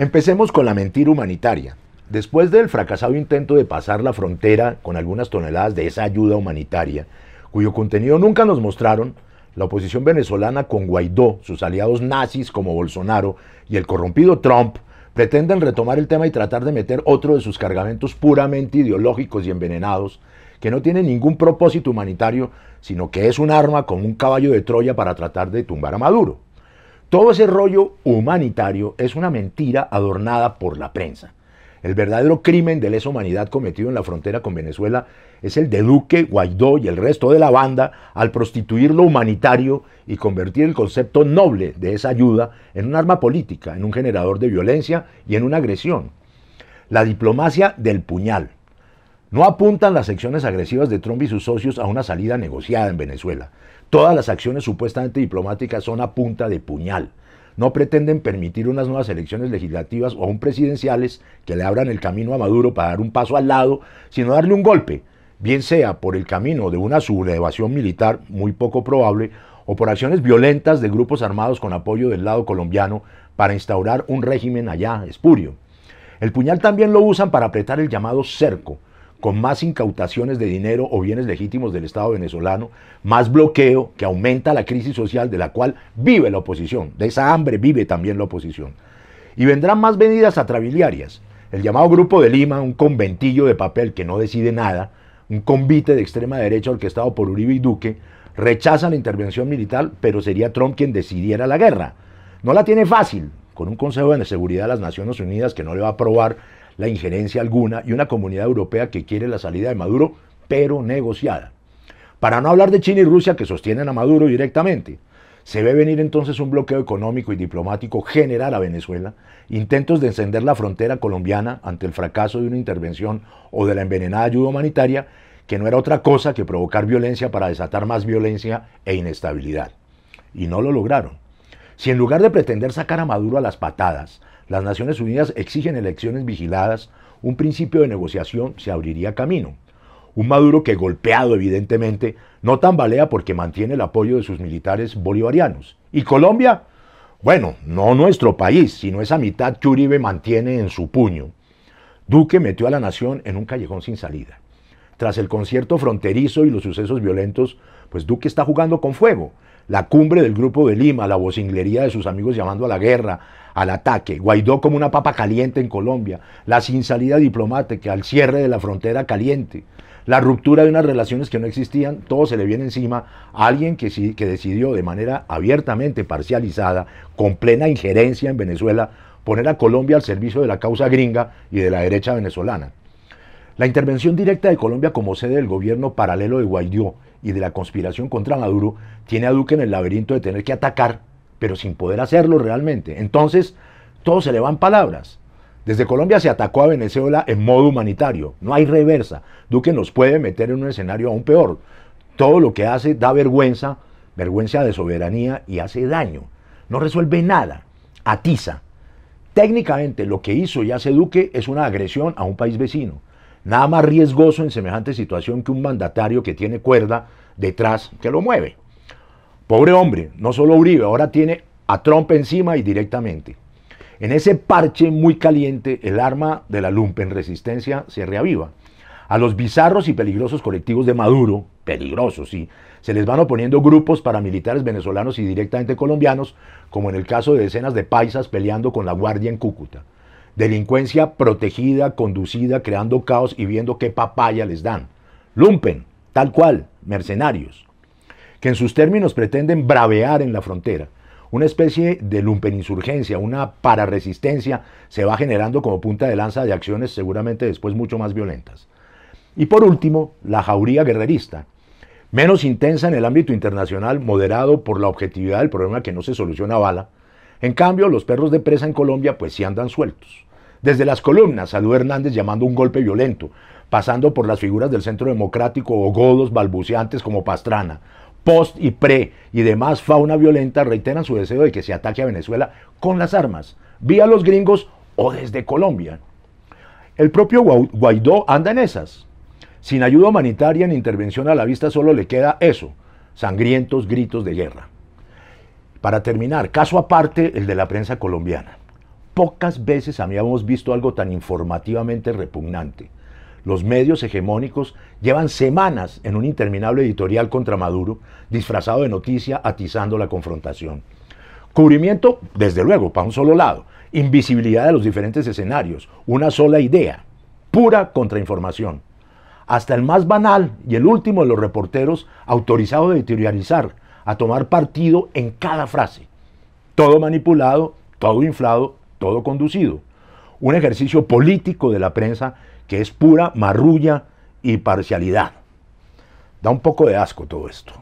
Empecemos con la mentira humanitaria. Después del fracasado intento de pasar la frontera con algunas toneladas de esa ayuda humanitaria, cuyo contenido nunca nos mostraron, la oposición venezolana con Guaidó, sus aliados nazis como Bolsonaro y el corrompido Trump pretenden retomar el tema y tratar de meter otro de sus cargamentos puramente ideológicos y envenenados, que no tiene ningún propósito humanitario, sino que es un arma como un caballo de Troya para tratar de tumbar a Maduro. Todo ese rollo humanitario es una mentira adornada por la prensa. El verdadero crimen de lesa humanidad cometido en la frontera con Venezuela es el de Duque, Guaidó y el resto de la banda al prostituir lo humanitario y convertir el concepto noble de esa ayuda en un arma política, en un generador de violencia y en una agresión. La diplomacia del puñal, no apuntan las acciones agresivas de Trump y sus socios a una salida negociada en Venezuela. Todas las acciones supuestamente diplomáticas son a punta de puñal. No pretenden permitir unas nuevas elecciones legislativas o aún presidenciales que le abran el camino a Maduro para dar un paso al lado, sino darle un golpe, bien sea por el camino de una sublevación militar muy poco probable o por acciones violentas de grupos armados con apoyo del lado colombiano para instaurar un régimen allá espurio. El puñal también lo usan para apretar el llamado cerco, con más incautaciones de dinero o bienes legítimos del Estado venezolano, más bloqueo que aumenta la crisis social de la cual vive la oposición, de esa hambre vive también la oposición. Y vendrán más medidas atrabiliarias, el llamado Grupo de Lima, un conventillo de papel que no decide nada, un convite de extrema derecha orquestado por Uribe y Duque, rechaza la intervención militar, pero sería Trump quien decidiera la guerra. No la tiene fácil, con un Consejo de Seguridad de las Naciones Unidas que no le va a aprobar la injerencia alguna y una comunidad europea que quiere la salida de Maduro, pero negociada. Para no hablar de China y Rusia que sostienen a Maduro directamente. Se ve venir entonces un bloqueo económico y diplomático general a Venezuela, intentos de encender la frontera colombiana ante el fracaso de una intervención o de la envenenada ayuda humanitaria, que no era otra cosa que provocar violencia para desatar más violencia e inestabilidad. Y no lo lograron. Si en lugar de pretender sacar a Maduro a las patadas, las Naciones Unidas exigen elecciones vigiladas, un principio de negociación se abriría camino. Un Maduro que, golpeado evidentemente, no tambalea porque mantiene el apoyo de sus militares bolivarianos. ¿Y Colombia? Bueno, no nuestro país, sino esa mitad que Uribe mantiene en su puño. Duque metió a la nación en un callejón sin salida. Tras el concierto fronterizo y los sucesos violentos, pues Duque está jugando con fuego la cumbre del Grupo de Lima, la vocinglería de sus amigos llamando a la guerra, al ataque, Guaidó como una papa caliente en Colombia, la sin salida diplomática, al cierre de la frontera caliente, la ruptura de unas relaciones que no existían, todo se le viene encima a alguien que, sí, que decidió de manera abiertamente parcializada, con plena injerencia en Venezuela, poner a Colombia al servicio de la causa gringa y de la derecha venezolana. La intervención directa de Colombia como sede del gobierno paralelo de Guaidó y de la conspiración contra Maduro tiene a Duque en el laberinto de tener que atacar, pero sin poder hacerlo realmente. Entonces, todo se le van palabras. Desde Colombia se atacó a Venezuela en modo humanitario, no hay reversa. Duque nos puede meter en un escenario aún peor. Todo lo que hace da vergüenza, vergüenza de soberanía y hace daño. No resuelve nada, atiza. Técnicamente lo que hizo y hace Duque es una agresión a un país vecino Nada más riesgoso en semejante situación que un mandatario que tiene cuerda detrás que lo mueve. Pobre hombre, no solo Uribe, ahora tiene a Trump encima y directamente. En ese parche muy caliente, el arma de la en resistencia se reaviva. A los bizarros y peligrosos colectivos de Maduro, peligrosos, sí, se les van oponiendo grupos paramilitares venezolanos y directamente colombianos, como en el caso de decenas de paisas peleando con la Guardia en Cúcuta. Delincuencia protegida, conducida, creando caos y viendo qué papaya les dan. Lumpen, tal cual, mercenarios, que en sus términos pretenden bravear en la frontera. Una especie de lumpeninsurgencia, una pararesistencia se va generando como punta de lanza de acciones seguramente después mucho más violentas. Y por último, la jauría guerrerista, menos intensa en el ámbito internacional, moderado por la objetividad del problema que no se soluciona a bala, en cambio, los perros de presa en Colombia pues sí andan sueltos. Desde las columnas, Salud Hernández llamando un golpe violento, pasando por las figuras del Centro Democrático o godos balbuceantes como Pastrana, post y pre y demás fauna violenta reiteran su deseo de que se ataque a Venezuela con las armas, vía los gringos o desde Colombia. El propio Guaidó anda en esas. Sin ayuda humanitaria ni intervención a la vista solo le queda eso, sangrientos gritos de guerra. Para terminar, caso aparte el de la prensa colombiana. Pocas veces habíamos visto algo tan informativamente repugnante. Los medios hegemónicos llevan semanas en un interminable editorial contra Maduro, disfrazado de noticia, atizando la confrontación. Cubrimiento, desde luego, para un solo lado. Invisibilidad de los diferentes escenarios. Una sola idea. Pura contrainformación. Hasta el más banal y el último de los reporteros autorizado de editorializar a tomar partido en cada frase. Todo manipulado, todo inflado, todo conducido. Un ejercicio político de la prensa que es pura marrulla y parcialidad. Da un poco de asco todo esto.